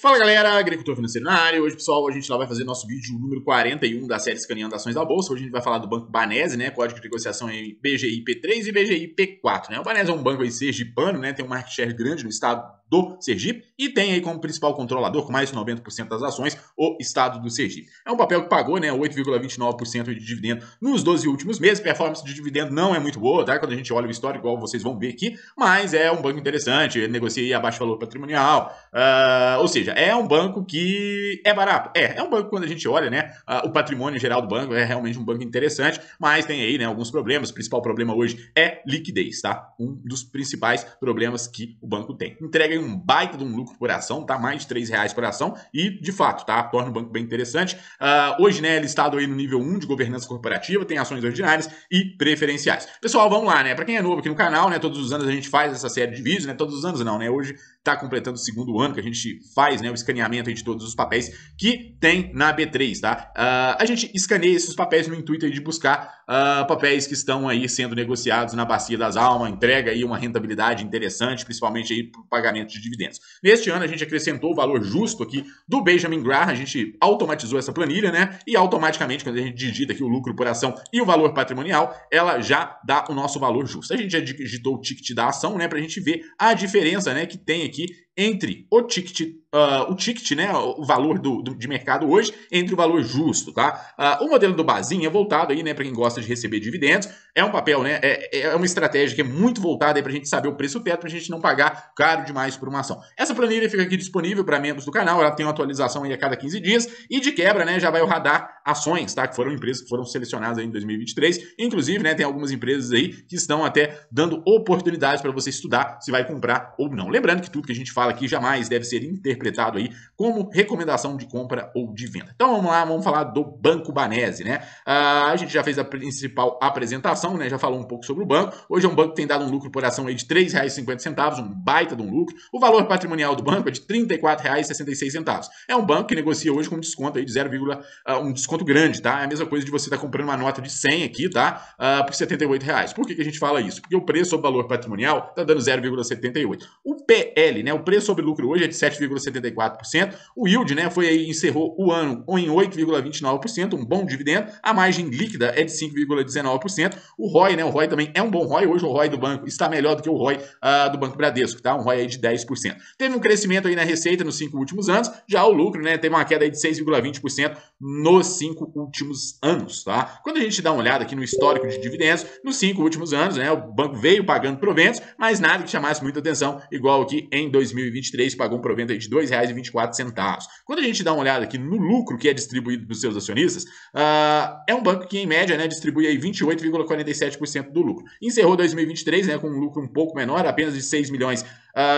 Fala galera, agricultor financeiro na área. Hoje, pessoal, a gente lá vai fazer nosso vídeo número 41 da série Escaneando Ações da Bolsa. Hoje a gente vai falar do Banco Banese, né? Código de negociação em BGI P3 e BGI P4, né? O Banese é um banco aí sergipano, né? Tem um market share grande no estado do Sergipe e tem aí como principal controlador, com mais de 90% das ações, o Estado do Sergipe. É um papel que pagou né, 8,29% de dividendo nos 12 últimos meses. Performance de dividendo não é muito boa, tá? Quando a gente olha o histórico, igual vocês vão ver aqui, mas é um banco interessante, negocia abaixo valor patrimonial. Uh, ou seja, é um banco que é barato. É, é um banco quando a gente olha, né? Uh, o patrimônio geral do banco é realmente um banco interessante, mas tem aí né, alguns problemas. O principal problema hoje é liquidez, tá? Um dos principais problemas que o banco tem. Entrega um baita de um lucro por ação, tá? Mais de 3 reais por ação e, de fato, tá? Torna o banco bem interessante. Uh, hoje, né, é listado aí no nível 1 de governança corporativa, tem ações ordinárias e preferenciais. Pessoal, vamos lá, né? Para quem é novo aqui no canal, né, todos os anos a gente faz essa série de vídeos, né? Todos os anos não, né? Hoje está completando o segundo ano que a gente faz, né, o escaneamento de todos os papéis que tem na B3, tá? Uh, a gente escaneia esses papéis no intuito de buscar uh, papéis que estão aí sendo negociados na bacia das almas, entrega aí uma rentabilidade interessante, principalmente aí para pagamento pagamento de dividendos. Neste ano, a gente acrescentou o valor justo aqui do Benjamin Graham, a gente automatizou essa planilha, né? E automaticamente, quando a gente digita aqui o lucro por ação e o valor patrimonial, ela já dá o nosso valor justo. A gente já digitou o ticket da ação, né? Para a gente ver a diferença, né? Que tem aqui entre o ticket, uh, o ticket, né, o valor do, do, de mercado hoje, entre o valor justo, tá? Uh, o modelo do Bazin é voltado aí, né, para quem gosta de receber dividendos, é um papel, né, é, é, é uma estratégia que é muito voltada aí para a gente saber o preço teto, para a gente não pagar caro demais por uma ação. Essa planilha fica aqui disponível para membros do canal, ela tem uma atualização aí a cada 15 dias e de quebra, né, já vai o radar ações, tá? Que foram empresas que foram selecionadas aí em 2023, inclusive, né, tem algumas empresas aí que estão até dando oportunidades para você estudar se vai comprar ou não. Lembrando que tudo que a gente fala fala aqui jamais deve ser interpretado aí como recomendação de compra ou de venda. Então vamos lá, vamos falar do Banco Banese, né? Ah, a gente já fez a principal apresentação, né? Já falou um pouco sobre o banco. Hoje é um banco que tem dado um lucro por ação aí de R$ 3,50, um baita de um lucro. O valor patrimonial do banco é de R$ 34,66. É um banco que negocia hoje com desconto aí de 0, uh, ah, um desconto grande, tá? É a mesma coisa de você estar tá comprando uma nota de 100 aqui, tá? Uh, por R$ reais. Por que, que a gente fala isso? Porque o preço sobre o valor patrimonial está dando 0,78. O PL, né? O preço preço sobre lucro hoje é de 7,74%. O yield né, foi aí, encerrou o ano em 8,29%, um bom dividendo. A margem líquida é de 5,19%. O ROI, né, o ROI também é um bom ROI. Hoje o ROI do banco está melhor do que o ROI uh, do Banco Bradesco, tá? Um ROI aí de 10%. Teve um crescimento aí na receita nos cinco últimos anos, já o lucro né, teve uma queda aí de 6,20% nos cinco últimos anos, tá? Quando a gente dá uma olhada aqui no histórico de dividendos, nos cinco últimos anos, né, o banco veio pagando proventos, mas nada que chamasse muita atenção, igual aqui em 2018. 2023 pagou um provento de R$ 2,24. Quando a gente dá uma olhada aqui no lucro que é distribuído para os seus acionistas, uh, é um banco que, em média, né, distribui 28,47% do lucro. Encerrou 2023 né, com um lucro um pouco menor, apenas de 6 milhões uh,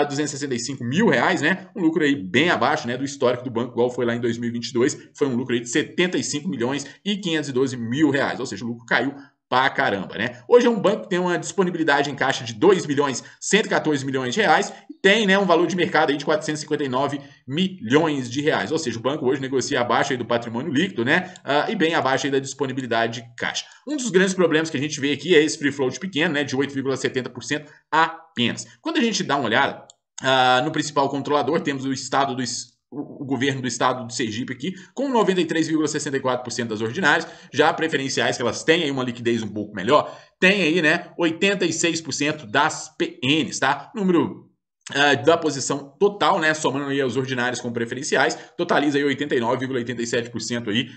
ah, 265 mil reais, né? Um lucro aí bem abaixo né, do histórico do banco, igual foi lá em 2022, foi um lucro aí de 75 milhões e 512 mil reais, ou seja, o lucro caiu pra caramba, né? Hoje é um banco que tem uma disponibilidade em caixa de 2 bilhões 114 milhões de reais e tem, né, um valor de mercado aí de 459 milhões de reais. Ou seja, o banco hoje negocia abaixo aí do patrimônio líquido, né? Uh, e bem abaixo aí da disponibilidade de caixa. Um dos grandes problemas que a gente vê aqui é esse free float pequeno, né, de 8,70% apenas. Quando a gente dá uma olhada, Uh, no principal controlador, temos o estado do o governo do estado do Sergipe aqui, com 93,64% das ordinárias, já preferenciais que elas têm aí uma liquidez um pouco melhor, tem aí, né, 86% das PNs, tá? Número ah, da posição total, né, somando aí os ordinários com preferenciais, totaliza aí 89,87% aí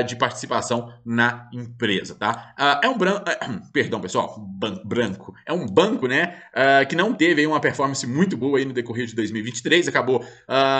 uh, de participação na empresa, tá? Uh, é um branco, perdão pessoal, ban branco, é um banco, né, que não teve aí uma performance muito boa aí no decorrer de 2023, acabou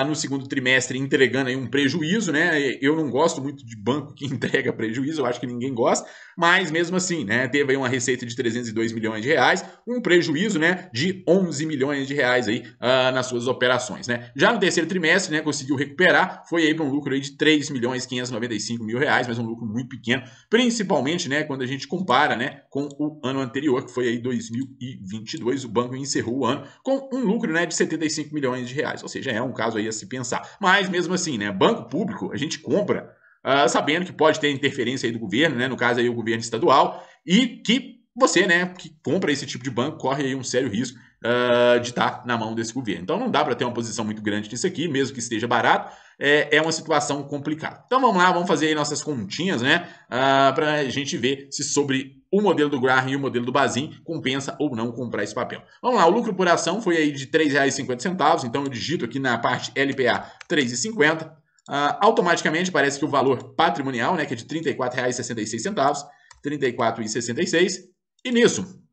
no segundo trimestre entregando aí um prejuízo, né? Eu não gosto muito de banco que entrega prejuízo, eu acho que ninguém gosta, mas mesmo assim, né, teve aí uma receita de 302 milhões de reais, um prejuízo, né, de 11 milhões de reais aí aí uh, nas suas operações, né? Já no terceiro trimestre, né, conseguiu recuperar, foi aí para um lucro aí de 3 milhões 595 mil reais, mas um lucro muito pequeno, principalmente, né, quando a gente compara, né, com o ano anterior, que foi aí 2022, o banco encerrou o ano com um lucro, né, de 75 milhões de reais, ou seja, é um caso aí a se pensar. Mas mesmo assim, né, banco público, a gente compra uh, sabendo que pode ter interferência aí do governo, né, no caso aí o governo estadual, e que você, né, que compra esse tipo de banco, corre aí um sério risco uh, de estar tá na mão desse governo. Então não dá para ter uma posição muito grande nisso aqui, mesmo que esteja barato, é, é uma situação complicada. Então vamos lá, vamos fazer aí nossas continhas, né? Uh, ah, para a gente ver se sobre o modelo do Graham e o modelo do Bazin compensa ou não comprar esse papel. Vamos lá, o lucro por ação foi aí de R$ 3,50, então eu digito aqui na parte LPA R$ 3,50. Uh, automaticamente parece que o valor patrimonial, né, que é de R$ 34,66, R$ 34,66. E nisso,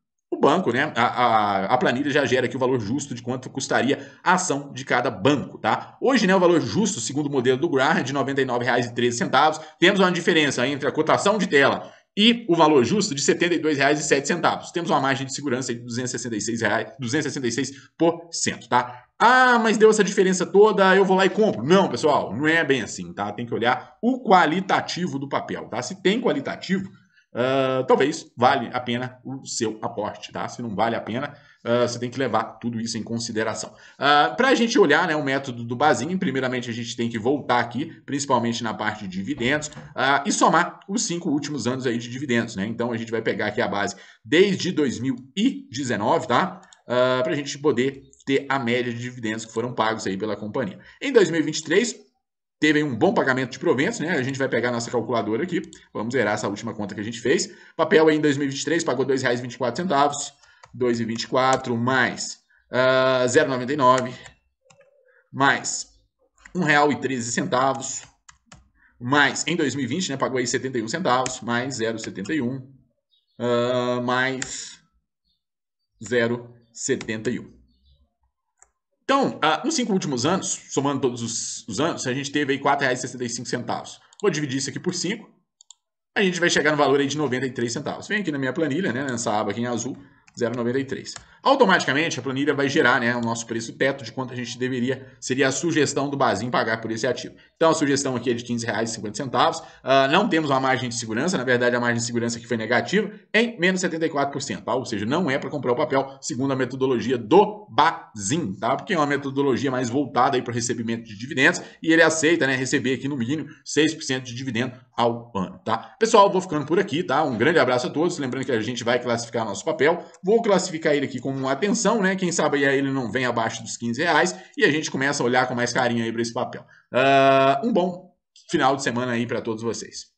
banco, né? A, a, a, planilha já gera aqui o valor justo de quanto custaria a ação de cada banco, tá? Hoje, né, o valor justo, segundo o modelo do Graham, é de R$ 99,13. Temos uma diferença entre a cotação de tela e o valor justo de R$ 72,07. Temos uma margem de segurança de R$ 266, reais, 266%, tá? Ah, mas deu essa diferença toda, eu vou lá e compro. Não, pessoal, não é bem assim, tá? Tem que olhar o qualitativo do papel, tá? Se tem qualitativo, uh, talvez vale a pena o seu aporte, tá? Se não vale a pena, uh, você tem que levar tudo isso em consideração. Uh, ah, Para a gente olhar né, o método do Bazin, primeiramente a gente tem que voltar aqui, principalmente na parte de dividendos, e somar os cinco últimos anos aí de dividendos, né? Então a gente vai pegar aqui a base desde 2019, tá? Para a gente poder ter a média de dividendos que foram pagos aí pela companhia. Em 2023, teve um bom pagamento de proventos, né? A gente vai pegar nossa calculadora aqui, vamos zerar essa última conta que a gente fez. Papel aí em 2023 pagou R$ 2,24, 2,24 mais uh, ah, 0,99 mais R$ 1,13 mais em 2020, né, pagou aí 71 centavos, mais 0,71 uh, ah, mais 0,71. Então, uh, nos cinco últimos anos, somando todos os, os anos, a gente teve aí R$ 4,65. Vou dividir isso aqui por 5. A gente vai chegar no valor aí de R$ centavos. Vem aqui na minha planilha, né, nessa aba aqui em azul, 0,93. Automaticamente a planilha vai gerar né, o nosso preço teto de quanto a gente deveria, seria a sugestão do Bazin pagar por esse ativo. Então a sugestão aqui é de R$15,50. Uh, ah, não temos uma margem de segurança, na verdade a margem de segurança que foi negativa em menos 74%, tá? ou seja, não é para comprar o papel segundo a metodologia do Bazin, tá? porque é uma metodologia mais voltada para o recebimento de dividendos e ele aceita né, receber aqui no mínimo 6% de dividendo ao ano. Tá? Pessoal, vou ficando por aqui. tá? Um grande abraço a todos. Lembrando que a gente vai classificar nosso papel. Vou classificar ele aqui com com atenção, né? Quem sabe aí ele não vem abaixo dos 15 reais e a gente começa a olhar com mais carinho aí para esse papel. Uh, um bom final de semana aí para todos vocês.